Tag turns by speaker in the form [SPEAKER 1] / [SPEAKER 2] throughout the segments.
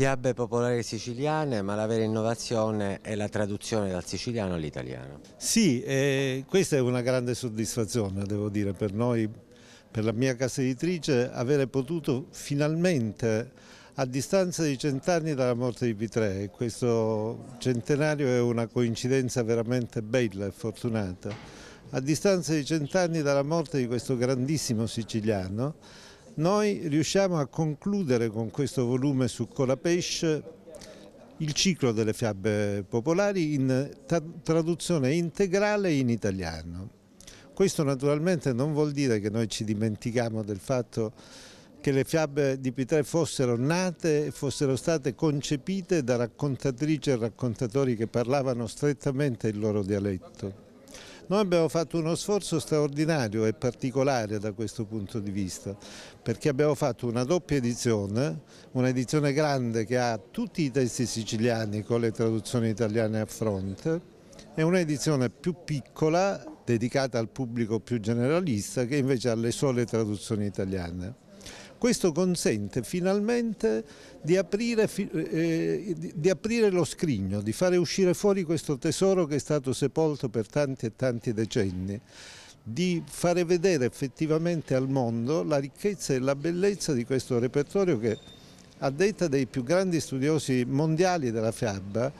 [SPEAKER 1] Fiabe popolari siciliane, ma la vera innovazione è la traduzione dal siciliano all'italiano.
[SPEAKER 2] Sì, eh, questa è una grande soddisfazione, devo dire, per noi, per la mia casa editrice, avere potuto finalmente, a distanza di cent'anni dalla morte di Pitre, questo centenario è una coincidenza veramente bella e fortunata, a distanza di cent'anni dalla morte di questo grandissimo siciliano, noi riusciamo a concludere con questo volume su Colapesce il ciclo delle fiabe popolari in traduzione integrale in italiano. Questo naturalmente non vuol dire che noi ci dimentichiamo del fatto che le fiabe di Pitre fossero nate e fossero state concepite da raccontatrici e raccontatori che parlavano strettamente il loro dialetto. Noi abbiamo fatto uno sforzo straordinario e particolare da questo punto di vista, perché abbiamo fatto una doppia edizione, un'edizione grande che ha tutti i testi siciliani con le traduzioni italiane a fronte e un'edizione più piccola dedicata al pubblico più generalista che invece ha le sole traduzioni italiane. Questo consente finalmente di aprire, eh, eh di aprire, lo scrigno, di fare uscire fuori questo tesoro che è stato sepolto per tanti e tanti decenni, di fare vedere effettivamente al mondo la ricchezza e la bellezza di questo repertorio che a detta dei più grandi studiosi mondiali della fiaba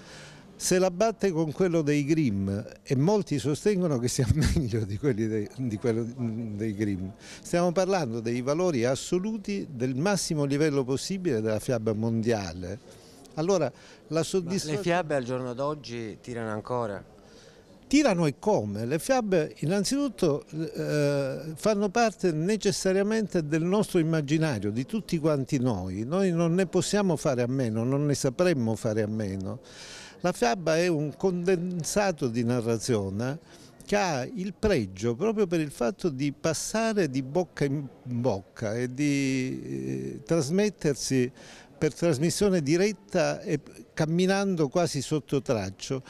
[SPEAKER 2] se la batte con quello dei Grimm e molti sostengono che sia meglio di, dei, di quello dei Grimm. Stiamo parlando dei valori assoluti del massimo livello possibile della fiaba mondiale. Allora, la soddisfazione... le
[SPEAKER 1] fiabe al giorno d'oggi tirano ancora?
[SPEAKER 2] tirano e come? Le fiabe innanzitutto eh, fanno parte necessariamente del nostro immaginario, di tutti quanti noi, noi non ne possiamo fare a meno, non ne sapremmo fare a meno. La fiaba è un condensato di narrazione che ha il pregio proprio per il fatto di passare di bocca in bocca e di eh, trasmettersi per trasmissione diretta e camminando quasi sotto traccio.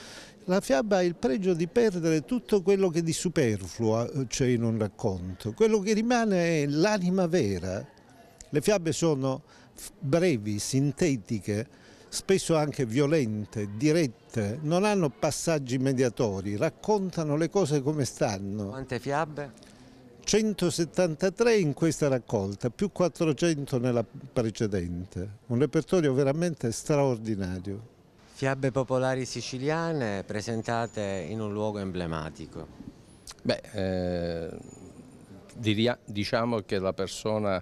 [SPEAKER 2] La fiaba ha il pregio di perdere tutto quello che di superfluo c'è in un racconto. Quello che rimane è l'anima vera. Le fiabe sono brevi, sintetiche, spesso anche violente, dirette, non hanno passaggi mediatori, raccontano le cose come stanno.
[SPEAKER 1] Quante fiabe?
[SPEAKER 2] 173 in questa raccolta, più 400 nella precedente. Un repertorio veramente straordinario.
[SPEAKER 1] Fiabe popolari siciliane presentate in un luogo emblematico.
[SPEAKER 3] Beh, eh, diciamo che la persona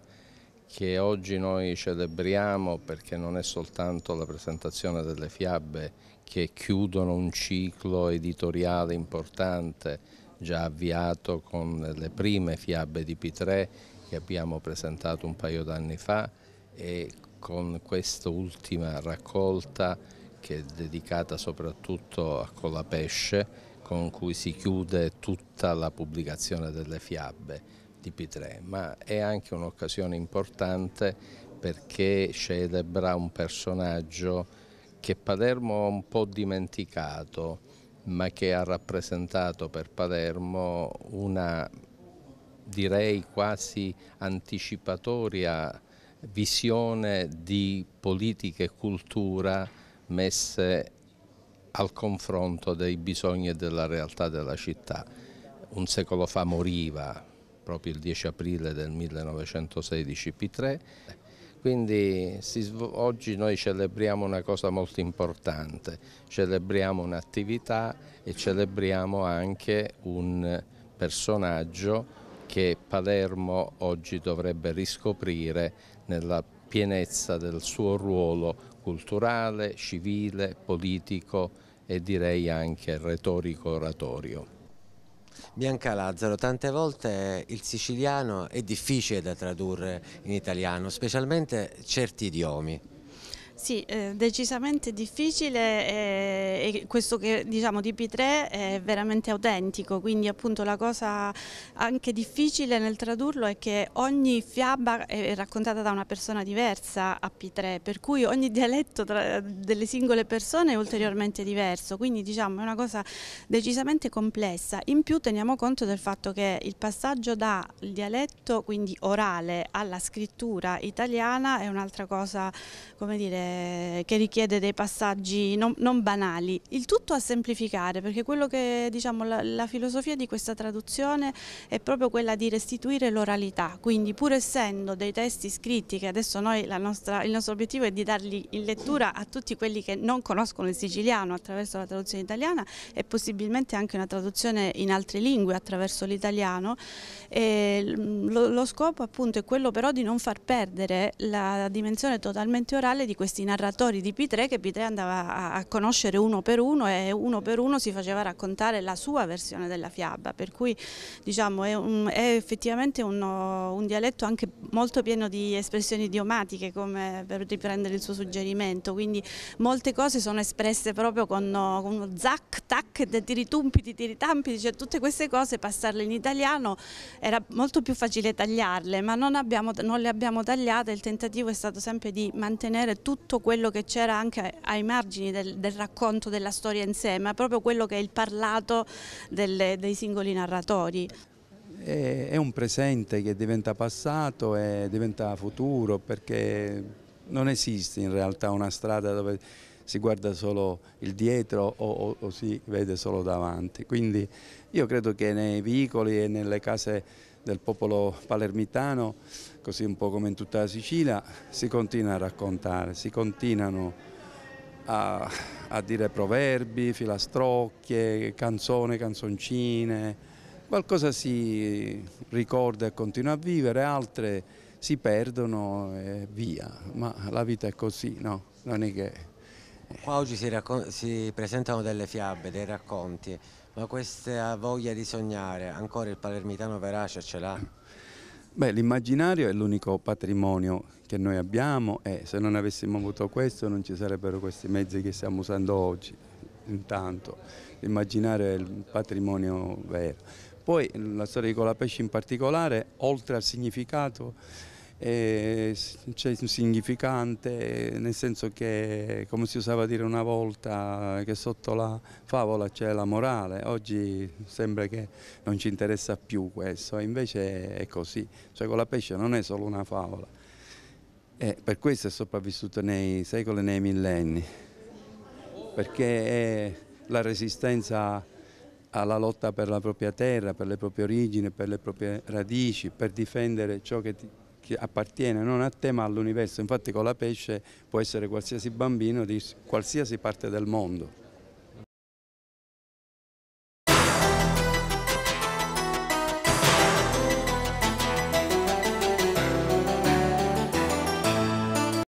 [SPEAKER 3] che oggi noi celebriamo perché non è soltanto la presentazione delle fiabe che chiudono un ciclo editoriale importante già avviato con le prime fiabe di P3 che abbiamo presentato un paio d'anni fa e con quest'ultima raccolta che è dedicata soprattutto a Colapesce con cui si chiude tutta la pubblicazione delle fiabe di 3 ma è anche un'occasione importante perché celebra un personaggio che Palermo ha un po' dimenticato, ma che ha rappresentato per Palermo una, direi quasi anticipatoria visione di politica e cultura messe al confronto dei bisogni e della realtà della città. Un secolo fa moriva proprio il 10 aprile del 1916 P3. Quindi oggi noi celebriamo una cosa molto importante, celebriamo un'attività e celebriamo anche un personaggio che Palermo oggi dovrebbe riscoprire nella pienezza del suo ruolo culturale, civile, politico e direi anche retorico-oratorio.
[SPEAKER 1] Bianca Lazzaro, tante volte il siciliano è difficile da tradurre in italiano, specialmente certi idiomi.
[SPEAKER 4] Sì, eh, decisamente difficile eh, e questo che diciamo di P3 è veramente autentico, quindi appunto la cosa anche difficile nel tradurlo è che ogni fiaba è raccontata da una persona diversa a P3, per cui ogni dialetto delle singole persone è ulteriormente diverso, quindi diciamo è una cosa decisamente complessa. In più teniamo conto del fatto che il passaggio dal dialetto, quindi orale, alla scrittura italiana è un'altra cosa, come dire, eh, che richiede dei passaggi non, non, banali, il tutto a semplificare perché quello che diciamo la, la filosofia di questa traduzione è proprio quella di restituire l'oralità, quindi pur essendo dei testi scritti che adesso noi nostra, il nostro obiettivo è di darli in lettura a tutti quelli che non conoscono il siciliano attraverso la traduzione italiana e possibilmente anche una traduzione in altre lingue attraverso l'italiano, lo, lo scopo appunto è quello però di non far perdere la dimensione totalmente orale di questi questi narratori di P3 che P3 andava a, conoscere uno per uno e uno per uno si faceva raccontare la sua versione della fiaba, per cui diciamo, è, un, è effettivamente uno, un dialetto anche molto pieno di espressioni idiomatiche come per riprendere il suo suggerimento, quindi molte cose sono espresse proprio con, con uno zac, tac, tiritumpiti, tiritampi, cioè tutte queste cose passarle in italiano era molto più facile tagliarle, ma non, abbiamo, non le abbiamo tagliate, il tentativo è stato sempre di mantenere tutto tutto quello che c'era anche ai margini del, del, racconto della storia in sé, ma proprio quello che è il parlato delle, dei singoli narratori.
[SPEAKER 5] È, un presente che diventa passato e diventa futuro perché non esiste in realtà una strada dove si guarda solo il dietro o, o, o si vede solo davanti. Quindi io credo che nei veicoli e nelle case del popolo palermitano, così un po' come in tutta la Sicilia, si continua a raccontare, si continuano a, a dire proverbi, filastrocchie, canzone, canzoncine, qualcosa si ricorda e continua a vivere, altre si perdono e via, ma la vita è così, no? Non è che...
[SPEAKER 1] Qua oggi si, si presentano delle fiabe, dei racconti, ma questa voglia di sognare, ancora il palermitano verace ce l'ha? Beh, l'immaginario è
[SPEAKER 5] l'unico patrimonio che noi abbiamo e se non avessimo avuto questo non ci sarebbero questi mezzi che stiamo usando oggi. Intanto, l'immaginario è il patrimonio vero. Poi la storia di Colapesce in particolare, oltre al significato, c'è un cioè, significante, nel senso che, come si usava dire una volta, che sotto la favola c'è la morale, oggi sembra che non ci interessa più questo, invece è così, cioè con la pesce non è solo una favola, e per questo è sopravvissuto nei secoli e nei millenni, perché è la resistenza alla lotta per la propria terra, per le proprie origini, per le proprie radici, per difendere ciò che ti appartiene non a te ma all'universo, infatti con la pesce può essere qualsiasi bambino di qualsiasi parte del mondo.